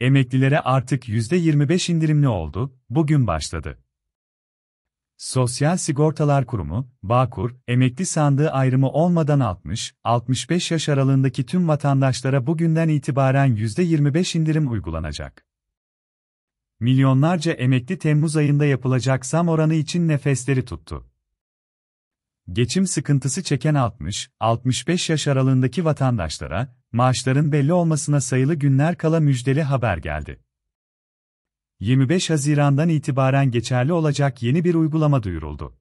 Emeklilere artık %25 indirimli oldu, bugün başladı. Sosyal Sigortalar Kurumu, Bağkur, emekli sandığı ayrımı olmadan 60-65 yaş aralığındaki tüm vatandaşlara bugünden itibaren %25 indirim uygulanacak. Milyonlarca emekli Temmuz ayında yapılacak zam oranı için nefesleri tuttu geçim sıkıntısı çeken 60-65 yaş aralığındaki vatandaşlara, maaşların belli olmasına sayılı günler kala müjdeli haber geldi. 25 Haziran'dan itibaren geçerli olacak yeni bir uygulama duyuruldu.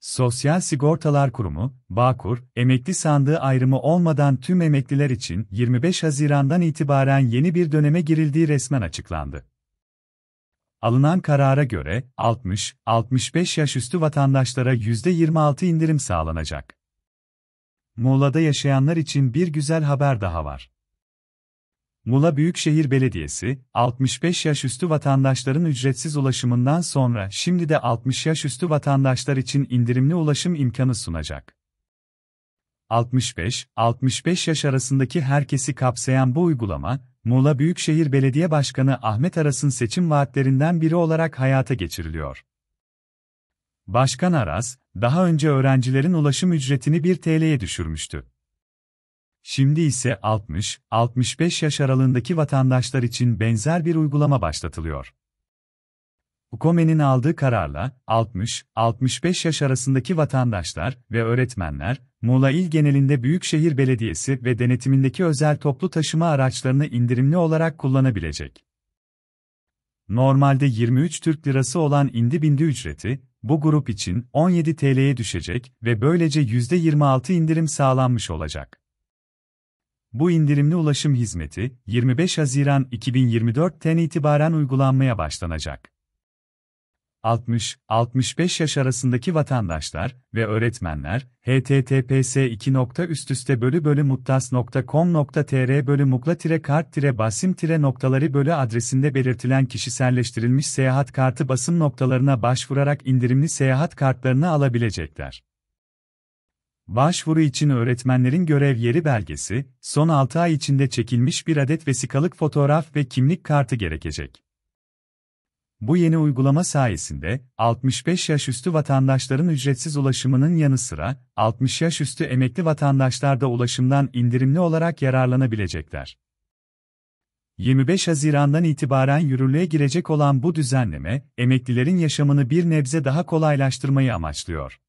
Sosyal Sigortalar Kurumu, Bağkur, emekli sandığı ayrımı olmadan tüm emekliler için 25 Haziran'dan itibaren yeni bir döneme girildiği resmen açıklandı. Alınan karara göre 60-65 yaş üstü vatandaşlara %26 indirim sağlanacak. Muğla'da yaşayanlar için bir güzel haber daha var. Muğla Büyükşehir Belediyesi, 65 yaş üstü vatandaşların ücretsiz ulaşımından sonra şimdi de 60 yaş üstü vatandaşlar için indirimli ulaşım imkanı sunacak. 65-65 yaş arasındaki herkesi kapsayan bu uygulama, Muğla Büyükşehir Belediye Başkanı Ahmet Aras'ın seçim vaatlerinden biri olarak hayata geçiriliyor. Başkan Aras, daha önce öğrencilerin ulaşım ücretini 1 TL'ye düşürmüştü. Şimdi ise 60-65 yaş aralığındaki vatandaşlar için benzer bir uygulama başlatılıyor. Hukome'nin aldığı kararla 60-65 yaş arasındaki vatandaşlar ve öğretmenler, Muğla il genelinde Büyükşehir Belediyesi ve denetimindeki özel toplu taşıma araçlarını indirimli olarak kullanabilecek. Normalde 23 Türk Lirası olan indi bindi ücreti, bu grup için 17 TL'ye düşecek ve böylece %26 indirim sağlanmış olacak. Bu indirimli ulaşım hizmeti 25 Haziran 2024'ten itibaren uygulanmaya başlanacak. 60-65 yaş arasındaki vatandaşlar ve öğretmenler https 2. üst üste bölü bölü muttas.com.tr bölü mukla tire kart tire basim tire noktaları bölü adresinde belirtilen kişiselleştirilmiş seyahat kartı basım noktalarına başvurarak indirimli seyahat kartlarını alabilecekler. Başvuru için öğretmenlerin görev yeri belgesi, son 6 ay içinde çekilmiş bir adet vesikalık fotoğraf ve kimlik kartı gerekecek. Bu yeni uygulama sayesinde 65 yaş üstü vatandaşların ücretsiz ulaşımının yanı sıra 60 yaş üstü emekli vatandaşlar da ulaşımdan indirimli olarak yararlanabilecekler. 25 Haziran'dan itibaren yürürlüğe girecek olan bu düzenleme, emeklilerin yaşamını bir nebze daha kolaylaştırmayı amaçlıyor.